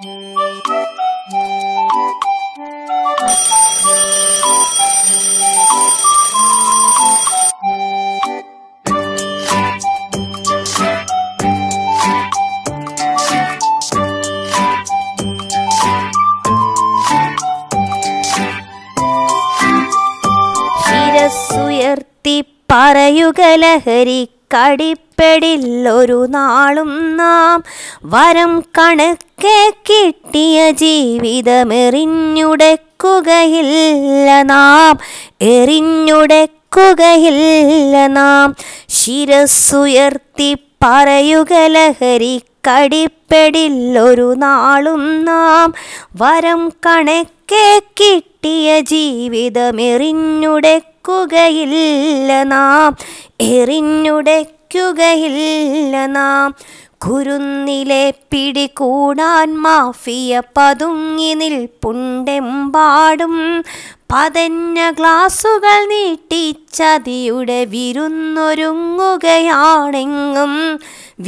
ശിരസ്സുയർത്തി പറയുക ലഹരിക്ക് കടിപ്പടില്ലൊരു നാളും നാം വരം കണക്കെ കിട്ടിയ ജീവിതമെറിഞ്ഞുടക്കുകയില്ല നാം എറിഞ്ഞുടക്കുകയില്ല നാം ശിരസ്സുയർത്തി പറയുക ലഹരി കടിപ്പടില്ലൊരു നാളും നാം വരം കണക്കെ കിട്ടിയ ജീവിതമെറിഞ്ഞുടക്ക നോക്കുകയില്ല നാം എറിഞ്ഞുടയ്ക്കുകയില്ല നാം കുരുന്നിലെ പിടികൂടാൻ മാഫിയ പതുങ്ങി നിൽപ്പുണ്ടെമ്പാടും പതഞ്ഞ ഗ്ലാസുകൾ നീട്ടി ചതിയുടെ വിരുന്നൊരുങ്ങുകയാണെങ്കും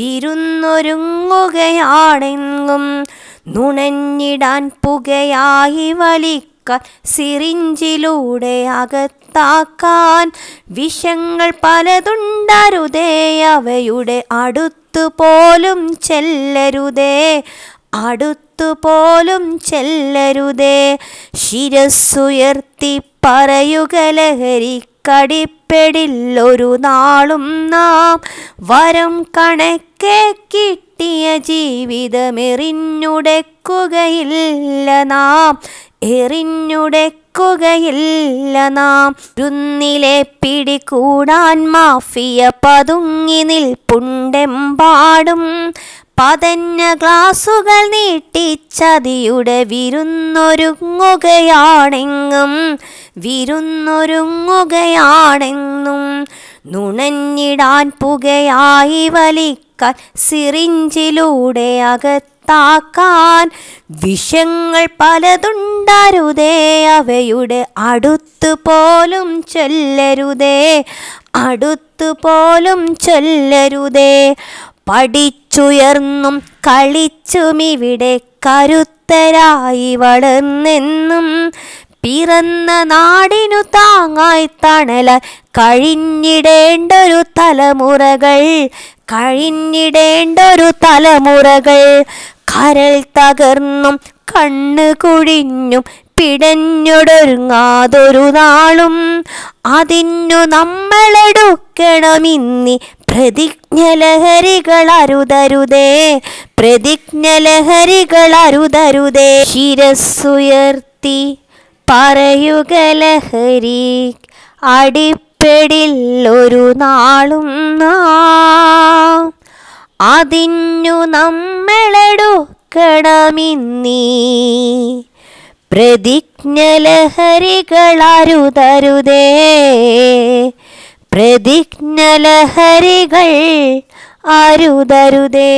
വിരുന്നൊരുങ്ങുകയാണെങ്കും നുണഞ്ഞിടാൻ പുകയായി വലി കൊടുക്കാൻ സിറിഞ്ചിലൂടെ അകത്താക്കാൻ വിഷങ്ങൾ പലതുണ്ടരുതേ അവയുടെ അടുത്തു പോലും ചെല്ലരുതേ അടുത്തു പോലും ചെല്ലരുതേ ശിരസ്സുയർത്തി പറയുക കടിപ്പെടില്ലൊരു നാളും നാം വരം കണക്കെ കിട്ടിയ ജീവിതമെറിഞ്ഞുടക്കുകയില്ല നാം എറിഞ്ഞുടക്കുകയില്ല നാം രുന്നിലെ പിടികൂടാൻ മാഫിയ പതുങ്ങി നിൽപ്പുണ്ടെമ്പാടും പതഞ്ഞ ഗ്ലാസുകൾ നീട്ടിച്ചതിയുടെ വിരുന്നൊരുങ്ങുകയാണെങ്കും വിരുന്നൊരുങ്ങുകയാണെന്നും നുണഞ്ഞിടാൻ പുകയായി വലിക്കാൻ സിറിഞ്ചിലൂടെ അകത്ത് പുറത്താക്കാൻ വിഷങ്ങൾ പലതുണ്ടരുതേ അവയുടെ അടുത്തു പോലും ചൊല്ലരുതേ അടുത്തു പോലും ചൊല്ലരുതേ പഠിച്ചുയർന്നും കളിച്ചുമിവിടെ കരുത്തരായി വളർന്നെന്നും പിറന്ന നാടിനു താങ്ങായി തണല കഴിഞ്ഞിടേണ്ടൊരു തലമുറകൾ കഴിഞ്ഞിടേണ്ടൊരു തലമുറകൾ കരൾ തകർന്നും കണ്ണ് കുഴിഞ്ഞും പിടഞ്ഞൊടൊരുങ്ങാതൊരു നാളും അതിനു നമ്മളെടുക്കണമിന്നി പ്രതിജ്ഞലഹരികൾ അരുതരുതേ പ്രതിജ്ഞലഹരികൾ അരുതരുതേ ശിരസ്സുയർത്തി പറയുക ലഹരി അടി പെടില്ലൊരു നാളും നാം അതിനു നമ്മളെടുക്കണമിന്നീ പ്രതിജ്ഞലഹരികളരുതരുതേ പ്രതിജ്ഞലഹരികൾ അരുതരുതേ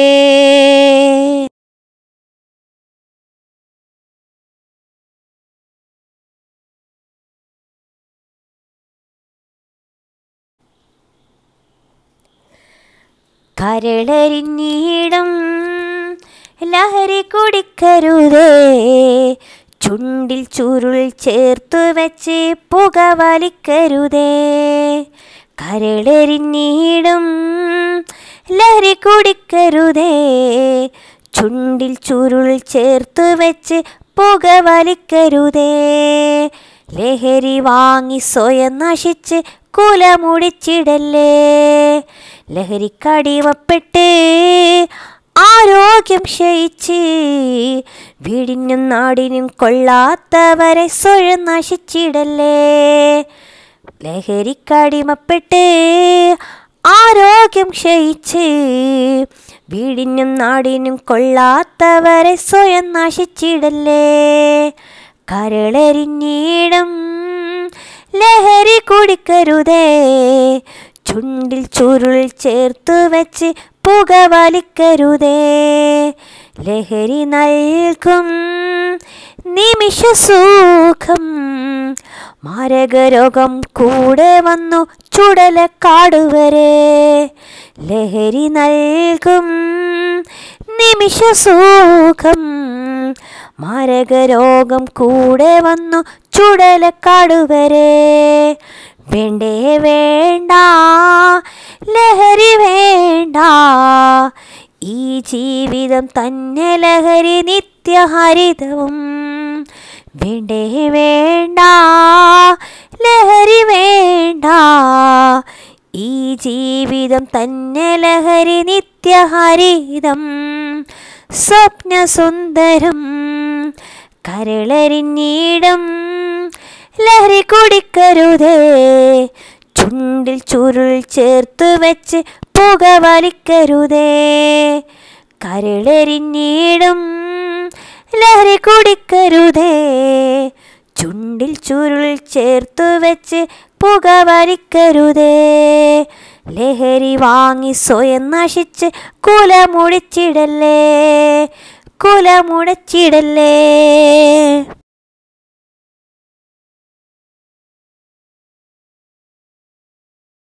കരളരിഞ്ഞിടം ലഹരി കുടിക്കരുതേ ചുണ്ടിൽ ചുരുൾ ചേർത്തു വെച്ച് പുക വലിക്കരുതേ കരളെറിഞ്ഞിടും ലഹരി കുടിക്കരുതേ ചുണ്ടിൽ ചുരുൾ ചേർത്തു വെച്ച് പുക വലിക്കരുതേ ലഹരി വാങ്ങി സ്വയം നശിച്ച് കുലമുടിച്ചിടല്ലേ ലഹരിക്കടിമപ്പെട്ട് ആരോഗ്യം ക്ഷയിച്ച് വീടിനും നാടിനും കൊള്ളാത്തവരെ സ്വഴം നശിച്ചിടല്ലേ ലഹരിക്കടിമപ്പെട്ട് ആരോഗ്യം ക്ഷയിച്ച് വീടിനും നാടിനും കൊള്ളാത്തവരെ സ്വയം നശിച്ചിടല്ലേ കരളരിഞ്ഞീടം ലഹരി കുടിക്കരുതേ ചുണ്ടിൽ ചുരുൾ ചേർത്തു വെച്ച് പുക വലിക്കരുതേ ലഹരി നൽകും നിമിഷസുഖം മാരകരോഗം കൂടെ വന്നു ചുടലക്കാടുവരെ ലഹരി നൽകും നിമിഷസുഖം മാരകരോഗം കൂടെ വന്നു ചുടലക്കാടുവരെ വേണ്ടേ വേണ്ട ലഹരി വേണ്ട ഈ ജീവിതം തന്നെ ലഹരി നിത്യഹരിതവും വേണ്ടേ വേണ്ട ലഹരി വേണ്ട ഈ ജീവിതം തന്നെ ലഹരി നിത്യഹരിതം സ്വപ്നസുന്ദരം കരളരിഞ്ഞിടും ലഹരി കുടിക്കരുതേ ചുണ്ടിൽ ചുരുൾ ചേർത്ത് വെച്ച് പുക വലിക്കരുതേ കരളെരിഞ്ഞിടും ലഹരി കുടിക്കരുതേ ചുണ്ടിൽ ചുരുൾ ചേർത്തു വെച്ച് പുക വലിക്കരുതേ ലഹരി വാങ്ങി സ്വയം നശിച്ച് കുലമുടിച്ചിടല്ലേ കുലമുടച്ചിടല്ലേ